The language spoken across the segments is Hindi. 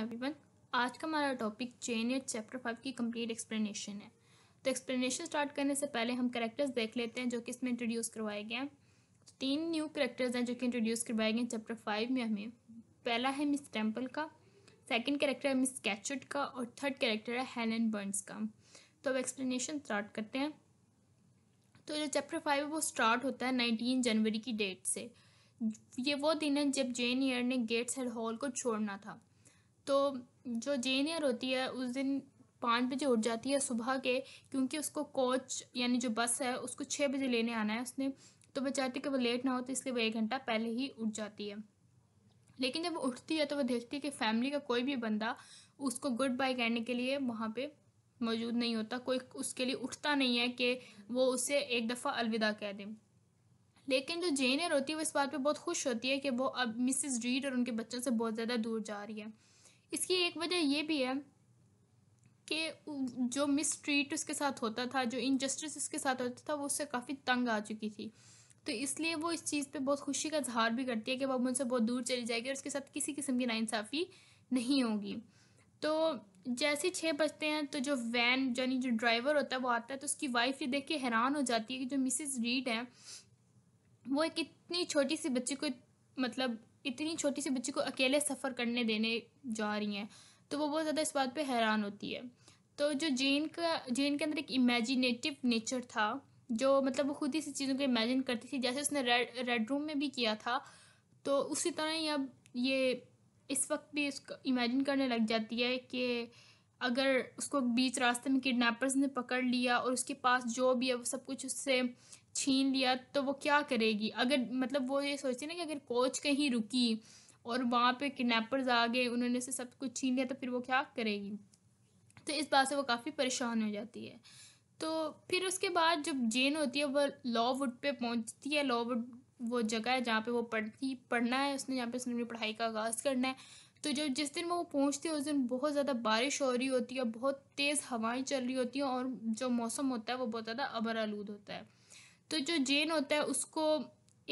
एवरीवन आज का हमारा टॉपिक चेन या चैप्टर फाइव की कंप्लीट एक्सप्लेनेशन है तो एक्सप्लेनेशन स्टार्ट करने से पहले हम करेक्टर्स देख लेते हैं जो कि इसमें इंट्रोड्यूस करवाए गए हैं तीन न्यू करेक्टर्स हैं जो कि इंट्रोड्यूस करवाए गए हैं चैप्टर फाइव में हमें पहला है मिस टेम्पल का सेकेंड करेक्टर है मिस कैचुट का और थर्ड करेक्टर है हेलन बर्नस का तो अब एक्सप्लेनेशन स्टार्ट करते हैं तो जो चैप्टर फाइव है वो स्टार्ट होता है नाइनटीन जनवरी की डेट से ये वो दिन है जब जेन ईयर ने गेट्स हेड हॉल को छोड़ना था तो जो जेन एयर होती है उस दिन पाँच बजे उठ जाती है सुबह के क्योंकि उसको कोच यानी जो बस है उसको छः बजे लेने आना है उसने तो वह चाहती कि वो लेट ना हो तो इसलिए वो एक घंटा पहले ही उठ जाती है लेकिन जब वो उठती है तो वो देखती है कि फैमिली का कोई भी बंदा उसको गुड बाय कहने के लिए वहाँ पे मौजूद नहीं होता कोई उसके लिए उठता नहीं है कि वो उसे एक दफ़ा अलविदा कह दें लेकिन जो जेनियर होती है वो इस बात पे बहुत खुश होती है कि वो अब मिसिस रीड और उनके बच्चों से बहुत ज़्यादा दूर जा रही है इसकी एक वजह ये भी है कि जो मिस ट्रीट उसके साथ होता था जो इनजस्टिस उसके साथ होता था वो उससे काफ़ी तंग आ चुकी थी तो इसलिए वो इस चीज़ पे बहुत खुशी का इजहार भी करती है कि वह मुझसे बहुत दूर चली जाएगी और उसके साथ किसी किस्म की नाइंसाफ़ी नहीं होगी तो जैसे छः बजते हैं तो जो वैन यानी जो ड्राइवर होता है वो आता है तो उसकी वाइफ ये देख के हैरान हो जाती है कि जो मिसिज रीड है वो एक इतनी छोटी सी बच्ची को मतलब इतनी छोटी सी बच्ची को अकेले सफ़र करने देने जा रही हैं तो वो बहुत ज़्यादा इस बात पे हैरान होती है तो जो जेन का जेन के अंदर एक इमेजिनेटिव नेचर था जो मतलब वो खुद ही सी चीज़ों को इमेजिन करती थी जैसे उसने रेड रेड रूम में भी किया था तो उसी तरह ही अब ये इस वक्त भी इसको इमेजिन करने लग जाती है कि अगर उसको बीच रास्ते में किडनैपर्स ने पकड़ लिया और उसके पास जो भी है वो सब कुछ उससे छीन लिया तो वो क्या करेगी अगर मतलब वो ये सोचती ना कि अगर कोच कहीं रुकी और वहाँ पे किडनैपर्स आ गए उन्होंने से सब कुछ छीन लिया तो फिर वो क्या करेगी तो इस बात से वो काफ़ी परेशान हो जाती है तो फिर उसके बाद जब जेन होती है वह लॉ वुड पे पहुँचती है लॉ वुड वो जगह है जहाँ पे वो पढ़ती पढ़ना है उसने जहाँ पे उसने अपनी पढ़ाई का आगाज़ करना है तो जब जिस दिन वो पहुँचती है उस दिन बहुत ज़्यादा बारिश हो रही होती है बहुत तेज़ हवाएं चल रही होती हैं और जो मौसम होता है वो बहुत ज़्यादा अबर आलूद होता है तो जो जेन होता है उसको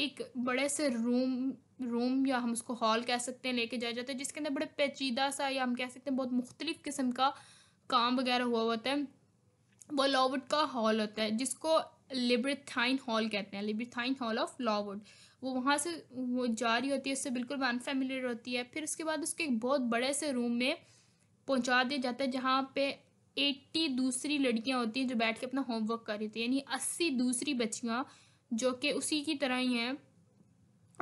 एक बड़े से रूम रूम या हम उसको हॉल कह सकते हैं लेके जाया जाता है जिसके अंदर बड़े पेचीदा सा या हम कह सकते हैं बहुत मुख्तलिफ़ किस्म का काम वगैरह हुआ होता है वो लॉवट का हॉल होता है जिसको लिब्रथाइन हॉल कहते हैं लिब्रथाइन हॉल ऑफ लॉवुड वो वहाँ से वो जा रही होती है उससे बिल्कुल अनफेमिलियर होती है फिर उसके बाद उसके एक बहुत बड़े से रूम में पहुँचा दिया जाता है जहाँ पे एट्टी दूसरी लड़कियाँ होती हैं जो बैठ के अपना होमवर्क कर रही थी यानी अस्सी दूसरी बच्चियाँ जो कि उसी की तरह ही हैं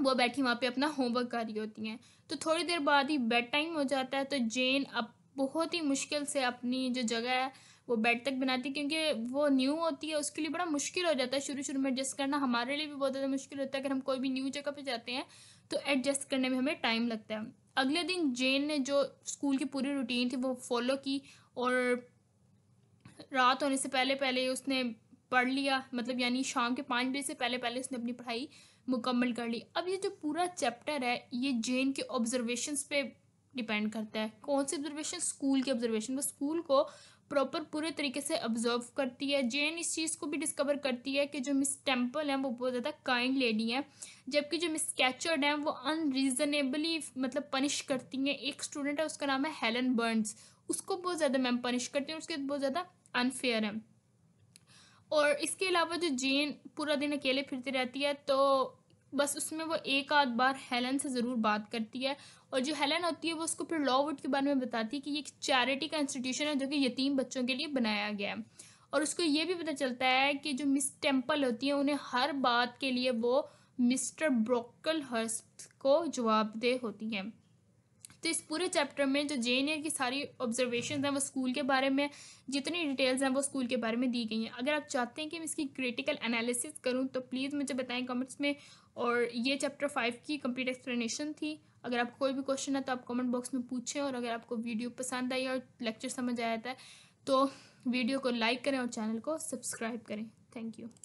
वो बैठी वहाँ पे अपना होमवर्क कर रही होती हैं तो थोड़ी देर बाद ही बेड टाइम हो जाता है तो जेन अब बहुत ही मुश्किल से अपनी जो जगह है वो बेड तक बनाती क्योंकि वो न्यू होती है उसके लिए बड़ा मुश्किल हो जाता है शुरू शुरू में एडजस्ट करना हमारे लिए भी बहुत ज़्यादा मुश्किल होता है अगर हम कोई भी न्यू जगह पर जाते हैं तो एडजस्ट करने में हमें टाइम लगता है अगले दिन जेन ने जो स्कूल की पूरी रूटीन थी वो फॉलो की और रात होने से पहले पहले उसने पढ़ लिया मतलब यानी शाम के पाँच बजे से पहले पहले उसने अपनी पढ़ाई मुकम्मल कर ली अब ये जो पूरा चैप्टर है ये जेन के ऑब्जर्वेशंस पे डिपेंड करता है कौन से ऑब्जर्वेशन स्कूल के ऑब्जर्वेशन वो स्कूल को प्रॉपर पूरे तरीके से ऑब्जर्व करती है जेन इस चीज़ को भी डिस्कवर करती है कि जो मिस टेम्पल हैं वो बहुत ज़्यादा काइंड लेडी हैं जबकि जो मिस कैचर्ड हैं वो अनरीजनेबली मतलब पनिश करती हैं एक स्टूडेंट है उसका नाम है हेलन बर्न्स उसको बहुत ज़्यादा मैम पनिश करती हैं उसके बहुत ज़्यादा अनफेयर है और इसके अलावा जो जेन पूरा दिन अकेले फिरती रहती है तो बस उसमें वो एक आध बार हेलन से ज़रूर बात करती है और जो हेलन होती है वो उसको फिर लॉवुड के बारे में बताती है कि ये एक चैरिटी का इंस्टीट्यूशन है जो कि यतीम बच्चों के लिए बनाया गया है और उसको ये भी पता चलता है कि जो मिस टेम्पल होती है उन्हें हर बात के लिए वो मिस्टर ब्रोकल हर्स्ट को जवाबदेह होती हैं तो इस पूरे चैप्टर में जो जे एन की सारी ऑब्जर्वेशन हैं वो स्कूल के बारे में जितनी डिटेल्स हैं वो स्कूल के बारे में दी गई हैं अगर आप चाहते हैं कि मैं इसकी क्रिटिकल एनालिसिस करूँ तो प्लीज़ मुझे बताएं कमेंट्स में और ये चैप्टर फाइव की कम्प्लीट एक्सप्लेनेशन थी अगर आपको कोई भी क्वेश्चन है तो आप कमेंट बॉक्स में पूछें और अगर आपको वीडियो पसंद आई और लेक्चर समझ आया था तो वीडियो को लाइक करें और चैनल को सब्सक्राइब करें थैंक यू